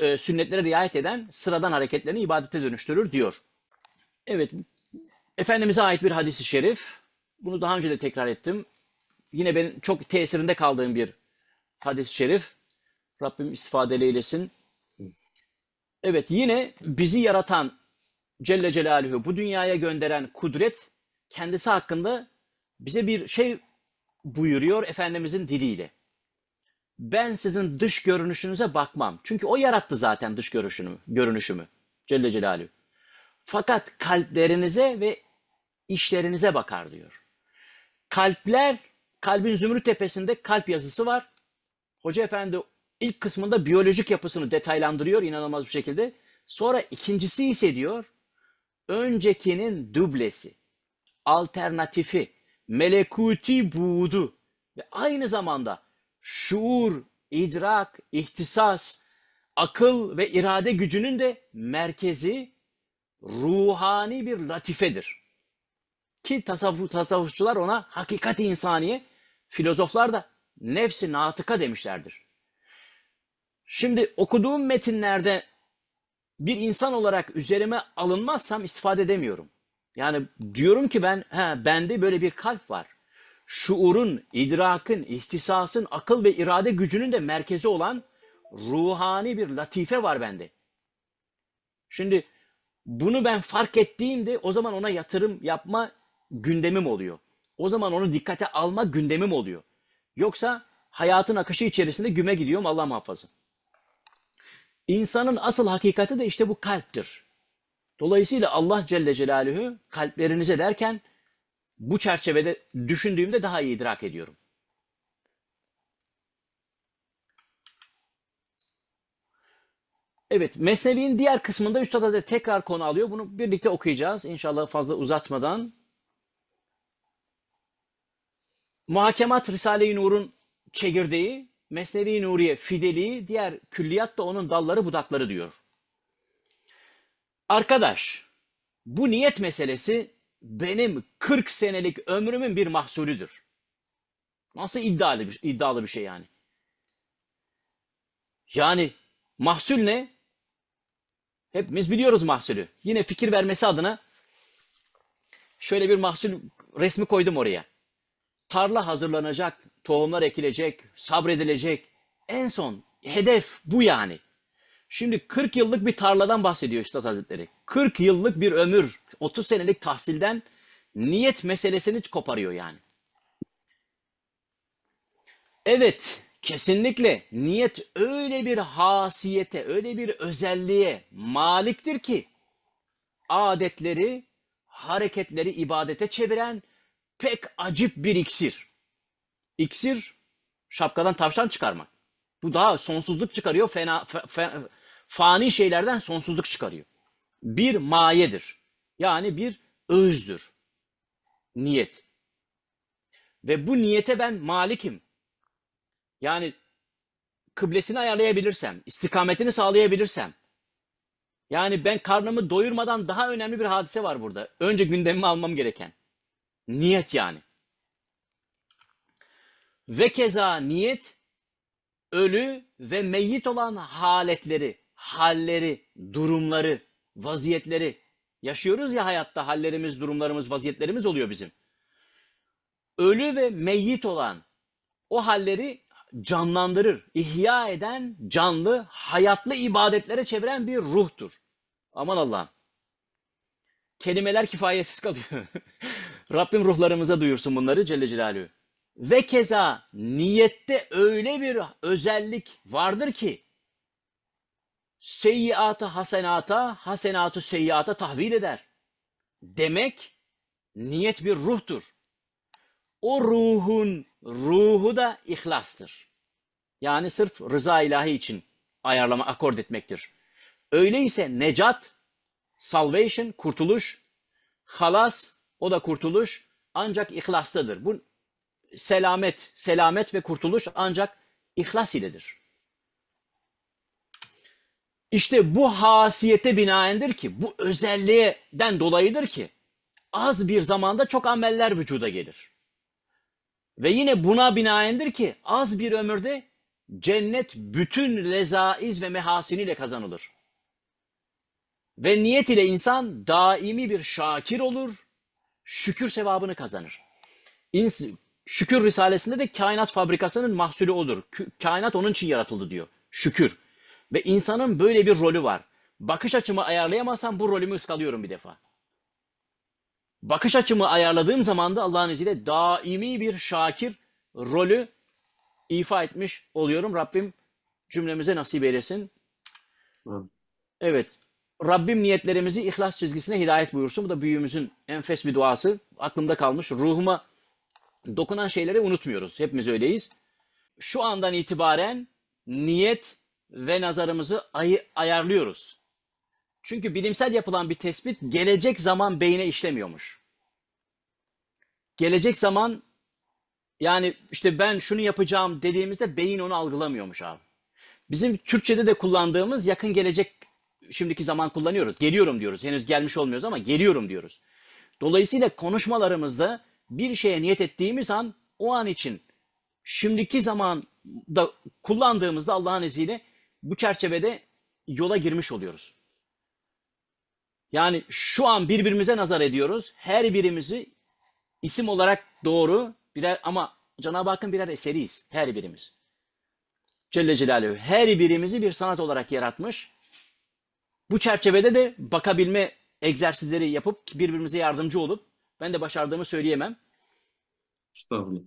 e, sünnetlere riayet eden sıradan hareketlerini ibadete dönüştürür diyor. Evet, Efendimiz'e ait bir hadisi şerif. Bunu daha önce de tekrar ettim yine ben çok tesirinde kaldığım bir hadis-i şerif. Rabbim istifadeli eylesin. Evet yine bizi yaratan Celle Celaluhu bu dünyaya gönderen kudret kendisi hakkında bize bir şey buyuruyor Efendimizin diliyle. Ben sizin dış görünüşünüze bakmam. Çünkü o yarattı zaten dış görünüşümü, görünüşümü Celle Celaluhu. Fakat kalplerinize ve işlerinize bakar diyor. Kalpler Kalbin Zümrüt Tepesi'nde kalp yazısı var. Hoca Efendi ilk kısmında biyolojik yapısını detaylandırıyor inanılmaz bir şekilde. Sonra ikincisi ise diyor öncekinin dublesi, alternatifi, melekuti budu ve aynı zamanda şuur, idrak, ihtisas, akıl ve irade gücünün de merkezi ruhani bir latifedir. Ki tasavvuf, tasavvufçular ona hakikat insaniye filozoflar da nefsi natıka demişlerdir. Şimdi okuduğum metinlerde bir insan olarak üzerime alınmazsam istifade edemiyorum. Yani diyorum ki ben, he, bende böyle bir kalp var. Şuurun, idrakın, ihtisasın, akıl ve irade gücünün de merkezi olan ruhani bir latife var bende. Şimdi bunu ben fark ettiğimde o zaman ona yatırım yapma gündemim oluyor. O zaman onu dikkate alma gündemim oluyor. Yoksa hayatın akışı içerisinde güme gidiyorum Allah muhafaza. İnsanın asıl hakikati de işte bu kalptir. Dolayısıyla Allah Celle Celaluhu kalplerinize derken bu çerçevede düşündüğümde daha iyi idrak ediyorum. Evet, Mesnevi'nin diğer kısmında Üstad Hazretleri tekrar konu alıyor. Bunu birlikte okuyacağız. İnşallah fazla uzatmadan Muhakemat Risale-i Nur'un çekirdeği, Mesnevi Nuriye fideliği, diğer külliyat da onun dalları budakları diyor. Arkadaş, bu niyet meselesi benim 40 senelik ömrümün bir mahsulüdür. Nasıl iddialı bir, iddialı bir şey yani? Yani mahsul ne? Hepimiz biliyoruz mahsulü. Yine fikir vermesi adına şöyle bir mahsul resmi koydum oraya tarla hazırlanacak, tohumlar ekilecek, sabredilecek. En son hedef bu yani. Şimdi 40 yıllık bir tarladan bahsediyor Üstad Hazretleri. 40 yıllık bir ömür, 30 senelik tahsilden niyet meselesini koparıyor yani. Evet, kesinlikle niyet öyle bir hasiyete, öyle bir özelliğe maliktir ki adetleri, hareketleri ibadete çeviren pek acip bir iksir. İksir şapkadan tavşan çıkarmak. Bu daha sonsuzluk çıkarıyor. Fena, fe, fe, fani şeylerden sonsuzluk çıkarıyor. Bir mayedir. Yani bir özdür. Niyet. Ve bu niyete ben malikim. Yani kıblesini ayarlayabilirsem, istikametini sağlayabilirsem. Yani ben karnımı doyurmadan daha önemli bir hadise var burada. Önce gündemimi almam gereken. Niyet yani. Ve keza niyet ölü ve meyit olan haletleri, halleri, durumları, vaziyetleri yaşıyoruz ya hayatta hallerimiz, durumlarımız, vaziyetlerimiz oluyor bizim. Ölü ve meyit olan o halleri canlandırır, ihya eden canlı, hayatlı ibadetlere çeviren bir ruhtur. Aman Allah'ım. Kelimeler kifayetsiz kalıyor. Rabbim ruhlarımıza duyursun bunları Celle Celaluhu. Ve keza niyette öyle bir özellik vardır ki seyyiatı hasenata, hasenatı seyyiata tahvil eder. Demek niyet bir ruhtur. O ruhun ruhu da ihlastır. Yani sırf rıza ilahi için ayarlama, akord etmektir. Öyleyse necat, salvation, kurtuluş, halas, o da kurtuluş ancak ihlastadır. Bu selamet, selamet ve kurtuluş ancak ihlas iledir. İşte bu hasiyete binaendir ki, bu özelliğinden dolayıdır ki az bir zamanda çok ameller vücuda gelir. Ve yine buna binaendir ki az bir ömürde cennet bütün lezaiz ve mehasiniyle kazanılır. Ve niyet ile insan daimi bir şakir olur, şükür sevabını kazanır. İns şükür Risalesinde de kainat fabrikasının mahsulü odur. Kainat onun için yaratıldı diyor. Şükür. Ve insanın böyle bir rolü var. Bakış açımı ayarlayamazsam bu rolümü ıskalıyorum bir defa. Bakış açımı ayarladığım zaman da Allah'ın izniyle daimi bir şakir rolü ifa etmiş oluyorum. Rabbim cümlemize nasip eylesin. Evet. Rabbim niyetlerimizi ihlas çizgisine hidayet buyursun. Bu da büyüğümüzün enfes bir duası. Aklımda kalmış. Ruhuma dokunan şeyleri unutmuyoruz. Hepimiz öyleyiz. Şu andan itibaren niyet ve nazarımızı ay ayarlıyoruz. Çünkü bilimsel yapılan bir tespit gelecek zaman beyne işlemiyormuş. Gelecek zaman yani işte ben şunu yapacağım dediğimizde beyin onu algılamıyormuş abi. Bizim Türkçe'de de kullandığımız yakın gelecek şimdiki zaman kullanıyoruz. Geliyorum diyoruz. Henüz gelmiş olmuyoruz ama geliyorum diyoruz. Dolayısıyla konuşmalarımızda bir şeye niyet ettiğimiz an o an için şimdiki zamanda kullandığımızda Allah'ın izniyle bu çerçevede yola girmiş oluyoruz. Yani şu an birbirimize nazar ediyoruz. Her birimizi isim olarak doğru birer ama Cenab-ı Hakk'ın birer eseriyiz her birimiz. Celle Celaluhu her birimizi bir sanat olarak yaratmış bu çerçevede de bakabilme egzersizleri yapıp birbirimize yardımcı olup ben de başardığımı söyleyemem. Estağfurullah.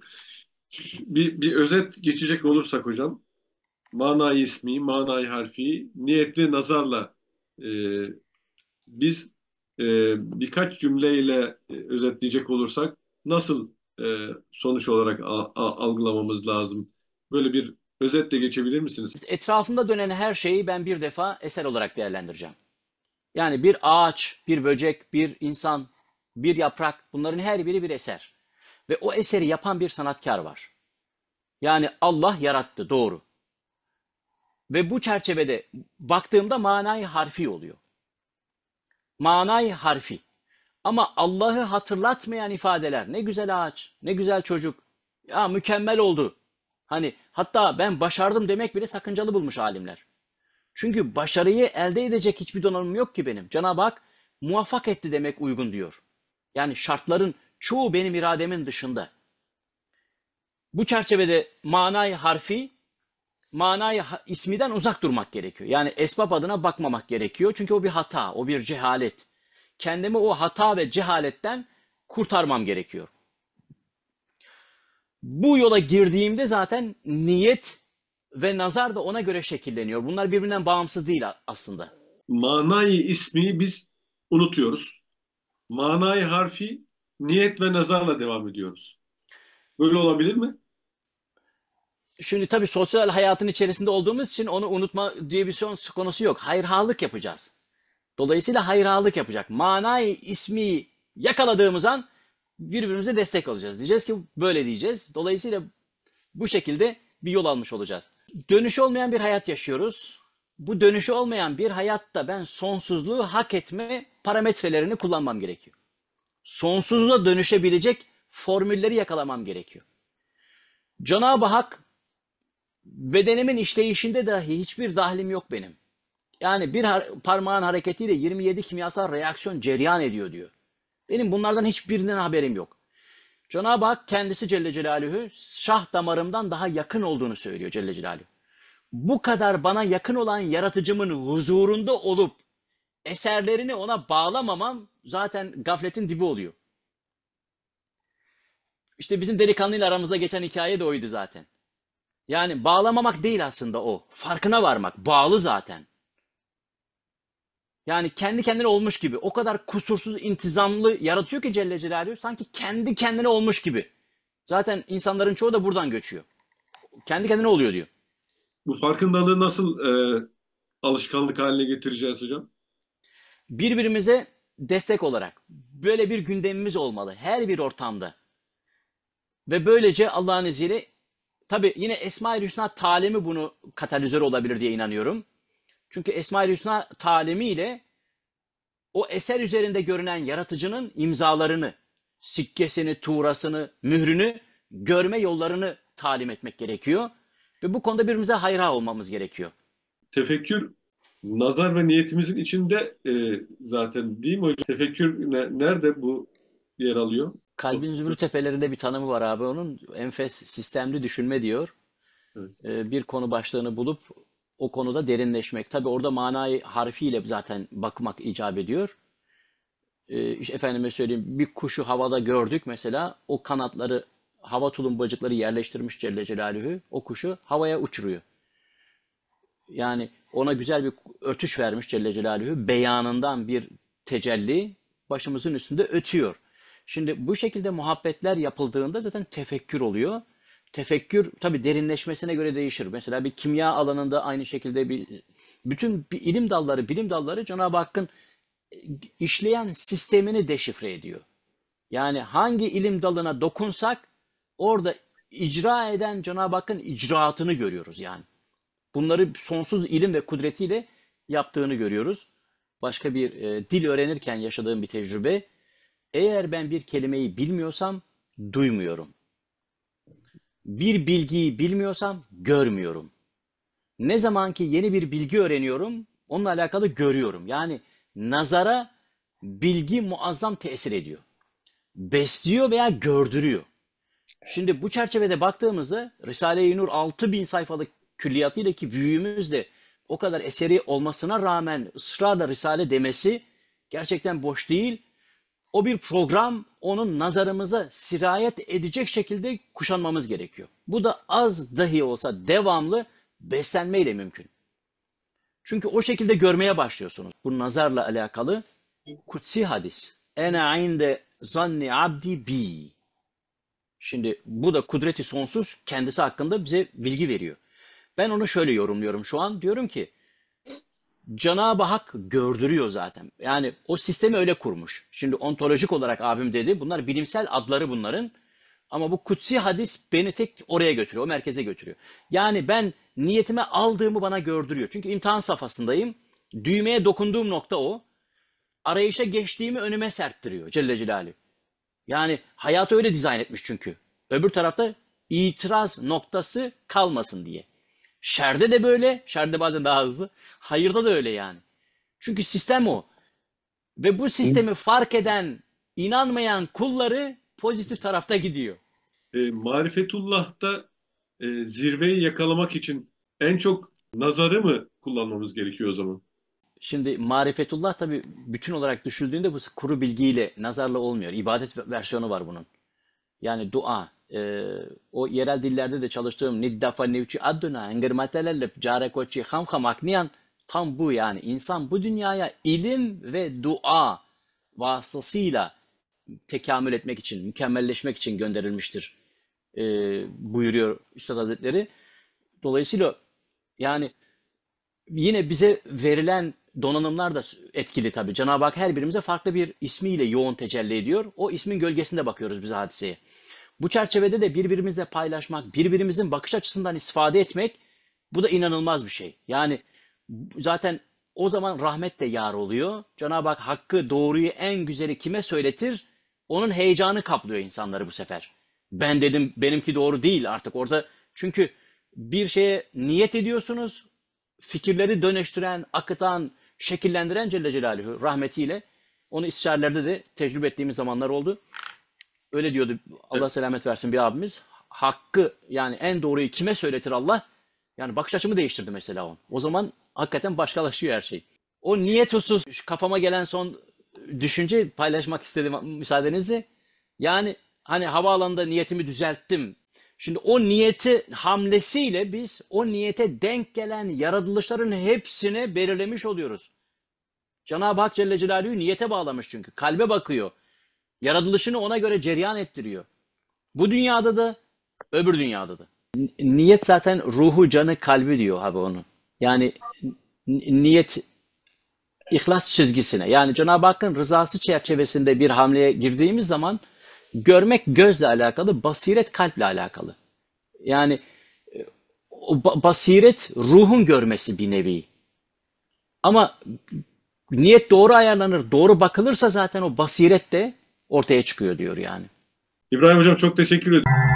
Bir, bir özet geçecek olursak hocam. Manayı ismi, manayı harfi, niyetli nazarla e, biz e, birkaç cümleyle e, özetleyecek olursak nasıl e, sonuç olarak a, a, algılamamız lazım? Böyle bir özetle geçebilir misiniz? Etrafımda dönen her şeyi ben bir defa eser olarak değerlendireceğim. Yani bir ağaç, bir böcek, bir insan, bir yaprak bunların her biri bir eser. Ve o eseri yapan bir sanatkar var. Yani Allah yarattı doğru. Ve bu çerçevede baktığımda manayı harfi oluyor. Manayı harfi. Ama Allah'ı hatırlatmayan ifadeler ne güzel ağaç, ne güzel çocuk, ya mükemmel oldu Hani hatta ben başardım demek bile sakıncalı bulmuş alimler. Çünkü başarıyı elde edecek hiçbir donanım yok ki benim. Cenab-ı Hak muvaffak etti demek uygun diyor. Yani şartların çoğu benim irademin dışında. Bu çerçevede manayı harfi, manayı ismiden uzak durmak gerekiyor. Yani esbab adına bakmamak gerekiyor. Çünkü o bir hata, o bir cehalet. Kendimi o hata ve cehaletten kurtarmam gerekiyor bu yola girdiğimde zaten niyet ve nazar da ona göre şekilleniyor. Bunlar birbirinden bağımsız değil aslında. Manayı ismi biz unutuyoruz. Manayı harfi niyet ve nazarla devam ediyoruz. Böyle olabilir mi? Şimdi tabii sosyal hayatın içerisinde olduğumuz için onu unutma diye bir son konusu yok. Hayırhalık yapacağız. Dolayısıyla hayırhalık yapacak. Manayı ismi yakaladığımız an birbirimize destek olacağız. Diyeceğiz ki böyle diyeceğiz. Dolayısıyla bu şekilde bir yol almış olacağız. Dönüşü olmayan bir hayat yaşıyoruz. Bu dönüşü olmayan bir hayatta ben sonsuzluğu hak etme parametrelerini kullanmam gerekiyor. Sonsuzluğa dönüşebilecek formülleri yakalamam gerekiyor. Cenab-ı Hak bedenimin işleyişinde dahi hiçbir dahlim yok benim. Yani bir parmağın hareketiyle 27 kimyasal reaksiyon cereyan ediyor diyor. Benim bunlardan hiçbirinden haberim yok. Cenab-ı Hak kendisi Celle Celaluhu şah damarımdan daha yakın olduğunu söylüyor Celle Celaluhu. Bu kadar bana yakın olan yaratıcımın huzurunda olup eserlerini ona bağlamamam zaten gafletin dibi oluyor. İşte bizim delikanlıyla aramızda geçen hikaye de oydu zaten. Yani bağlamamak değil aslında o. Farkına varmak. Bağlı zaten. Yani kendi kendine olmuş gibi. O kadar kusursuz, intizamlı yaratıyor ki Celle Celaluhu sanki kendi kendine olmuş gibi. Zaten insanların çoğu da buradan göçüyor. Kendi kendine oluyor diyor. Bu farkındalığı nasıl e, alışkanlık haline getireceğiz hocam? Birbirimize destek olarak böyle bir gündemimiz olmalı her bir ortamda. Ve böylece Allah'ın izniyle tabi yine Esma-i Hüsna talimi bunu katalizör olabilir diye inanıyorum. Çünkü Esma-i Hüsna talimiyle o eser üzerinde görünen yaratıcının imzalarını, sikkesini, tuğrasını, mührünü görme yollarını talim etmek gerekiyor. Ve bu konuda birbirimize hayra olmamız gerekiyor. Tefekkür nazar ve niyetimizin içinde e, zaten değil mi hocam? Tefekkür ne, nerede bu yer alıyor? Kalbin Zümrüt Tepelerinde bir tanımı var abi onun. Enfes sistemli düşünme diyor. Evet. E, bir konu başlığını bulup o konuda derinleşmek. Tabi orada manayı harfiyle zaten bakmak icap ediyor. E, efendime söyleyeyim bir kuşu havada gördük mesela o kanatları hava tulumbacıkları yerleştirmiş Celle Celaluhu o kuşu havaya uçuruyor. Yani ona güzel bir örtüş vermiş Celle Celaluhu beyanından bir tecelli başımızın üstünde ötüyor. Şimdi bu şekilde muhabbetler yapıldığında zaten tefekkür oluyor tefekkür tabii derinleşmesine göre değişir. Mesela bir kimya alanında aynı şekilde bir bütün bir ilim dalları, bilim dalları Cenab-ı Hakk'ın e, işleyen sistemini deşifre ediyor. Yani hangi ilim dalına dokunsak orada icra eden Cenab-ı Hakk'ın icraatını görüyoruz yani. Bunları sonsuz ilim ve kudretiyle yaptığını görüyoruz. Başka bir e, dil öğrenirken yaşadığım bir tecrübe. Eğer ben bir kelimeyi bilmiyorsam duymuyorum. Bir bilgiyi bilmiyorsam görmüyorum. Ne zaman ki yeni bir bilgi öğreniyorum, onunla alakalı görüyorum. Yani nazara bilgi muazzam tesir ediyor. Besliyor veya gördürüyor. Şimdi bu çerçevede baktığımızda Risale-i Nur 6000 sayfalık külliyatıyla ki büyüğümüz de o kadar eseri olmasına rağmen ısrarla Risale demesi gerçekten boş değil. O bir program, onun nazarımıza sirayet edecek şekilde kuşanmamız gerekiyor. Bu da az dahi olsa devamlı beslenmeyle mümkün. Çünkü o şekilde görmeye başlıyorsunuz. Bu nazarla alakalı kutsi hadis. Ene inde zanni abdi bi. Şimdi bu da kudreti sonsuz kendisi hakkında bize bilgi veriyor. Ben onu şöyle yorumluyorum şu an. Diyorum ki Cenab-ı Hak gördürüyor zaten. Yani o sistemi öyle kurmuş. Şimdi ontolojik olarak abim dedi. Bunlar bilimsel adları bunların. Ama bu kutsi hadis beni tek oraya götürüyor, o merkeze götürüyor. Yani ben niyetime aldığımı bana gördürüyor. Çünkü imtihan safhasındayım. Düğmeye dokunduğum nokta o. Arayışa geçtiğimi önüme serttiriyor Celle Celaluhu. Yani hayatı öyle dizayn etmiş çünkü. Öbür tarafta itiraz noktası kalmasın diye. Şerde de böyle. Şerde bazen daha hızlı. Hayırda da öyle yani. Çünkü sistem o. Ve bu sistemi fark eden, inanmayan kulları pozitif tarafta gidiyor. E, da e, zirveyi yakalamak için en çok nazarı mı kullanmamız gerekiyor o zaman? Şimdi marifetullah tabi bütün olarak düşünüldüğünde bu kuru bilgiyle, nazarla olmuyor. İbadet versiyonu var bunun. Yani dua, e, o yerel dillerde de çalıştığım niddafa nevçi adduna engir matelelle care koçi ham ham akniyan tam bu yani insan bu dünyaya ilim ve dua vasıtasıyla tekamül etmek için, mükemmelleşmek için gönderilmiştir e, buyuruyor Üstad Hazretleri. Dolayısıyla yani yine bize verilen donanımlar da etkili tabii. Cenab-ı Hak her birimize farklı bir ismiyle yoğun tecelli ediyor. O ismin gölgesinde bakıyoruz biz hadiseye. Bu çerçevede de birbirimizle paylaşmak, birbirimizin bakış açısından istifade etmek bu da inanılmaz bir şey. Yani zaten o zaman rahmet de yar oluyor. Cenab-ı Hak hakkı, doğruyu en güzeli kime söyletir? Onun heyecanı kaplıyor insanları bu sefer. Ben dedim benimki doğru değil artık orada. Çünkü bir şeye niyet ediyorsunuz. Fikirleri dönüştüren, akıtan, şekillendiren Celle Celaluhu rahmetiyle. Onu istişarelerde de tecrübe ettiğimiz zamanlar oldu öyle diyordu Allah selamet versin bir abimiz. Hakkı yani en doğruyu kime söyletir Allah? Yani bakış açımı değiştirdi mesela on. O zaman hakikaten başkalaşıyor her şey. O niyet husus kafama gelen son düşünce paylaşmak istedim müsaadenizle. Yani hani havaalanında niyetimi düzelttim. Şimdi o niyeti hamlesiyle biz o niyete denk gelen yaratılışların hepsini belirlemiş oluyoruz. Cenab-ı Hak Celle Celaluhu niyete bağlamış çünkü. Kalbe bakıyor. Yaratılışını ona göre cereyan ettiriyor. Bu dünyada da öbür dünyada da. Niyet zaten ruhu, canı, kalbi diyor abi onu. Yani niyet ihlas çizgisine. Yani Cenab-ı Hakk'ın rızası çerçevesinde bir hamleye girdiğimiz zaman görmek gözle alakalı, basiret kalple alakalı. Yani e, basiret ruhun görmesi bir nevi. Ama niyet doğru ayarlanır, doğru bakılırsa zaten o basiret de ortaya çıkıyor diyor yani. İbrahim Hocam çok teşekkür ederim.